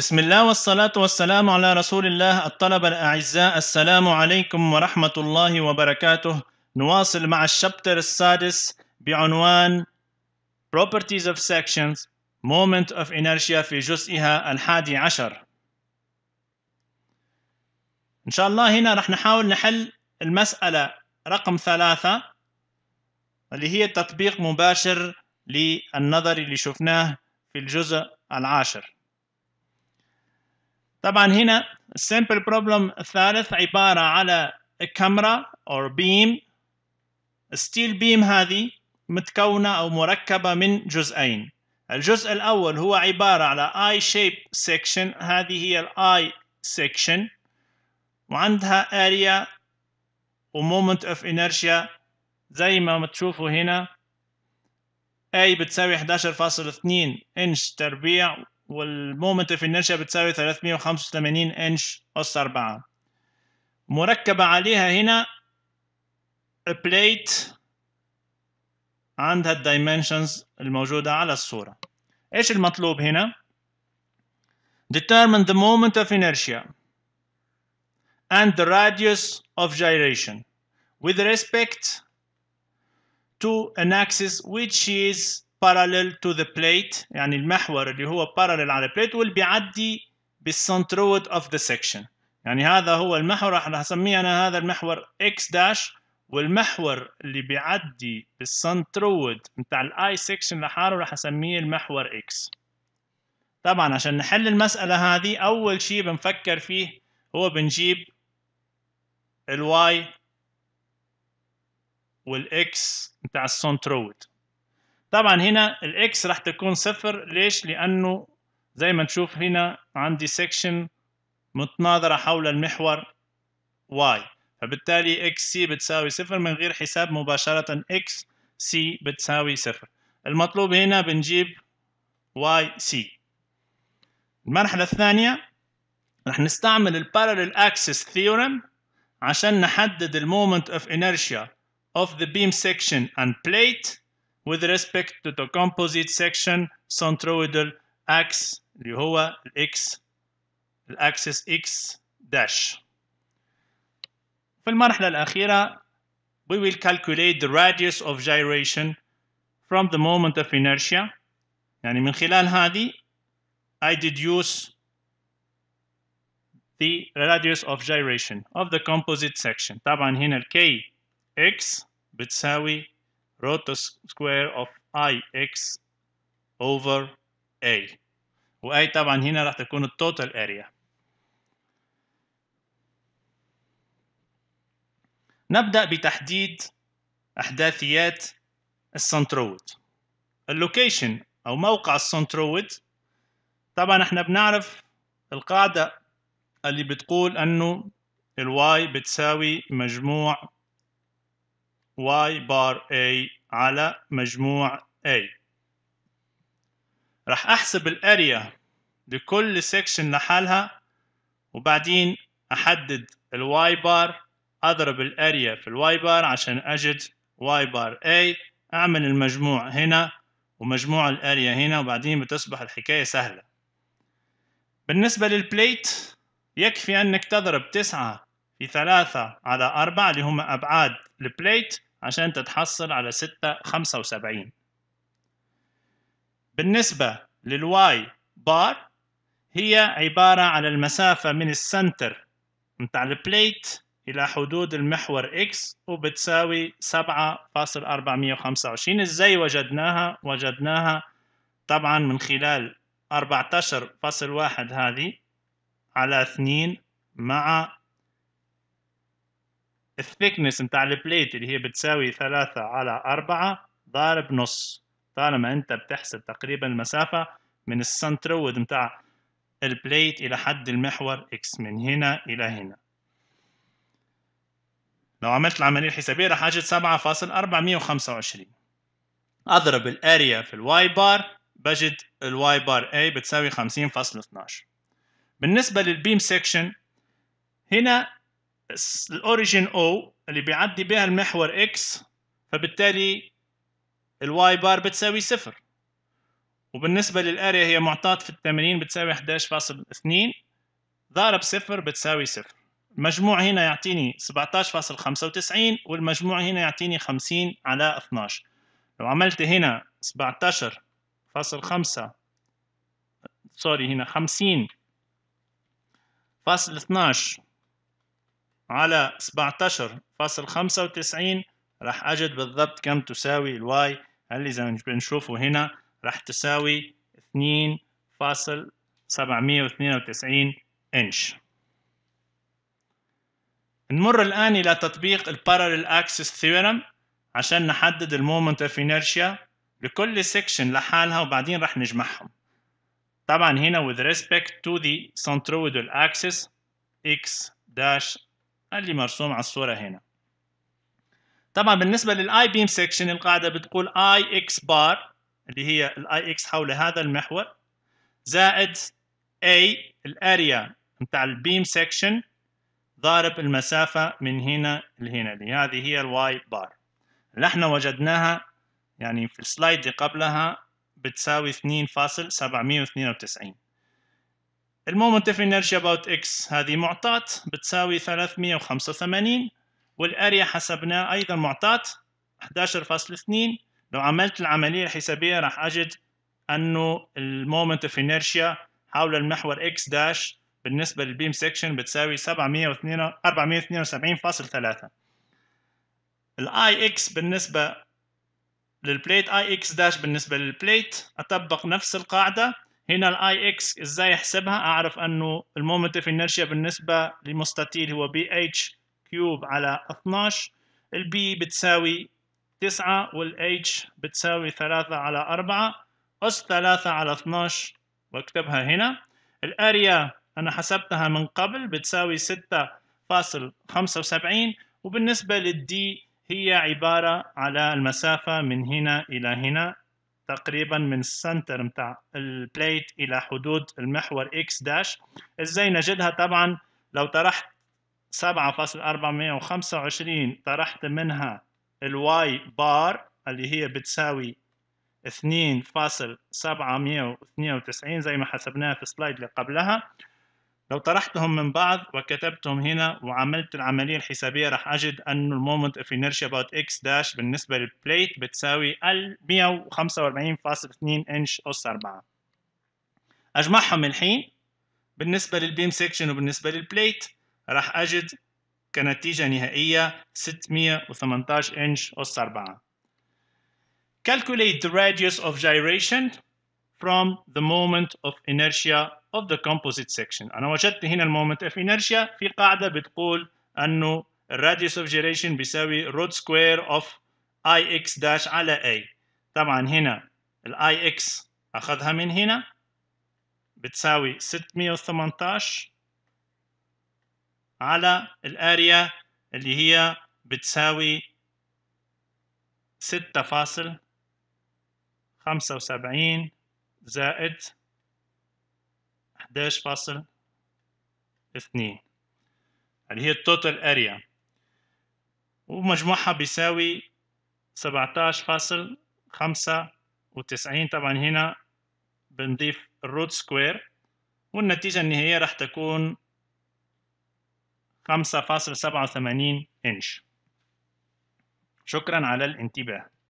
بسم الله والصلاة والسلام على رسول الله الطلبة الأعزاء السلام عليكم ورحمة الله وبركاته نواصل مع الشابتر السادس بعنوان Properties of Sections Moment of Inertia في جزئها الحادي عشر إن شاء الله هنا رح نحاول نحل المسألة رقم ثلاثة اللي هي تطبيق مباشر للنظر اللي شفناه في الجزء العاشر طبعا هنا simple problem الثالث عبارة على كاميرا or beam steel beam هذه متكونة أو مركبة من جزئين الجزء الأول هو عبارة على I shape section هذه هي ال I section وعندها area و moment of inertia زي ما تشوفوا هنا A بتساوي 11.2 إنش تربيع والمومنت اوف انرشيا بتساوي 385 انش اس 4 مركبة عليها هنا بليت عندها الدايمنشنز الموجودة على الصورة ايش المطلوب هنا determine the moment of inertia and the radius of gyration with respect to an axis which is parallel to the plate يعني المحور اللي هو parallel على plate واللي بيعدي بالسنترويد of the section يعني هذا هو المحور راح اسميه انا هذا المحور x داش والمحور اللي بيعدي بالسنترويد بتاع الاي سكشن لحاله راح اسميه المحور x طبعا عشان نحل المسألة هذه أول شيء بنفكر فيه هو بنجيب الواي والإكس بتاع السنترويد طبعا هنا الاكس راح تكون صفر ليش لانه زي ما نشوف هنا عندي سكشن متناظرة حول المحور y فبالتالي اكس سي بتساوي صفر من غير حساب مباشرة اكس سي بتساوي صفر المطلوب هنا بنجيب واي سي المرحلة الثانية راح نستعمل البارالل اكسس ثيورم عشان نحدد المومنت اوف انرشيا of the beam section and plate With respect to the composite section, centroidal axis اللي هو الاكس axis X dash. في المرحلة الأخيرة we will calculate the radius of gyration from the moment of inertia يعني من خلال هذه I deduce the radius of gyration of the composite section طبعا هنا ال k x بتساوي root square of i x over a واي طبعا هنا راح تكون التوتال اريا نبدأ بتحديد أحداثيات السنترويد اللوكيشن أو موقع السنترويد طبعا احنا بنعرف القاعدة اللي بتقول أنه الواي بتساوي مجموع y بار A على مجموع A راح أحسب الأريا لكل سيكشن لحالها وبعدين أحدد الواي بار أضرب الأريا في الواي بار عشان أجد y بار A أعمل المجموع هنا ومجموع الأريا هنا وبعدين بتصبح الحكاية سهلة بالنسبة للبليت يكفي أنك تضرب تسعة في ثلاثة على أربعة اللي هما أبعاد البليت عشان تتحصل على 6 75 بالنسبة للواي بار هي عبارة عن المسافة من السنتر متاع البليت إلى حدود المحور X وبتساوي 7.425 إزاي وجدناها؟ وجدناها طبعا من خلال 14.1 هذه على 2 مع الثيكنس نتاع البليت اللي هي بتساوي ثلاثة على أربعة ضارب نص طالما أنت بتحسب تقريبا المسافة من السنترود نتاع البليت إلى حد المحور إكس من هنا إلى هنا لو عملت العملية الحسابية راح أجد سبعة فاصل أربعمية وخمسة وعشرين أضرب الأريا في الواي بار بجد الواي بار A بتساوي خمسين فاصل 50.12 بالنسبة للبيم سيكشن هنا الاوريجين او اللي بيعدي بها المحور اكس فبالتالي الواي بار بتساوي صفر وبالنسبة للأريا هي معطاة في التمرين بتساوي 11.2 ضارب صفر بتساوي صفر المجموع هنا يعطيني 17.95 والمجموع هنا يعطيني 50 على 12 لو عملت هنا 17.5 سوري هنا 50 فاصل 12 على 17.95 راح أجد بالضبط كم تساوي الواي اللي زي ما بنشوفه هنا راح تساوي 2.792 إنش نمر الآن إلى تطبيق البارالل أكسس ثيورم عشان نحدد المومنت اوف انيرشيا لكل سيكشن لحالها وبعدين راح نجمعهم طبعا هنا with respect to the centroidal axis x داش اللي مرسوم على الصورة هنا طبعا بالنسبة للاي بيم سكشن القاعدة بتقول اي اكس بار اللي هي الاي اكس حول هذا المحور زائد اي الاريا بتاع البيم سكشن ضارب المسافة من هنا لهنا اللي هذه هي الواي بار اللي احنا وجدناها يعني في السلايد اللي قبلها بتساوي 2.792 المومنت اوف انرشيا اباوت اكس هذه معطاة بتساوي 385 والاريا حسبناه ايضا معطاة 11.2 لو عملت العملية الحسابية راح اجد انه المومنت اوف انرشيا حول المحور اكس داش بالنسبة للبيم سكشن بتساوي 472.3 الاي اكس بالنسبة للبليت اي اكس داش بالنسبة للبليت اطبق نفس القاعدة هنا الاي اكس ازاي احسبها اعرف انه المومنت اوف انرشيا بالنسبه لمستطيل هو بي اتش كيوب على 12 البي بتساوي 9 والاتش بتساوي 3 على 4 أس 3 على 12 واكتبها هنا الاريا انا حسبتها من قبل بتساوي 6.75 وبالنسبه للدي هي عباره على المسافه من هنا الى هنا تقريبا من السنتر متاع البليت الى حدود المحور اكس داش ازاي نجدها طبعا لو طرحت 7.425 طرحت منها الواي بار اللي هي بتساوي 2.792 زي ما حسبناها في السلايد اللي قبلها لو طرحتهم من بعض وكتبتهم هنا وعملت العملية الحسابية راح أجد أن المومنت في inertia about x داش بالنسبة للبليت بتساوي 145.2 إنش أس 4 أجمعهم الحين بالنسبة للبيم سيكشن وبالنسبة للبليت راح أجد كنتيجة نهائية 618 إنش أس 4 Calculate the radius of gyration from the moment of inertia of the composite section أنا وجدت هنا المومنت of inertia في قاعدة بتقول أنه radius of gyration بيساوي root square of ix dash على a طبعا هنا ال ix أخذها من هنا بتساوي 618 على الاريا اللي هي بتساوي 6.75 زائد 11.2 اللي يعني هي التوتال اريا ومجموعها بيساوي 17.95 طبعا هنا بنضيف الروت سكوير والنتيجة النهائية راح تكون 5.87 إنش شكرا على الانتباه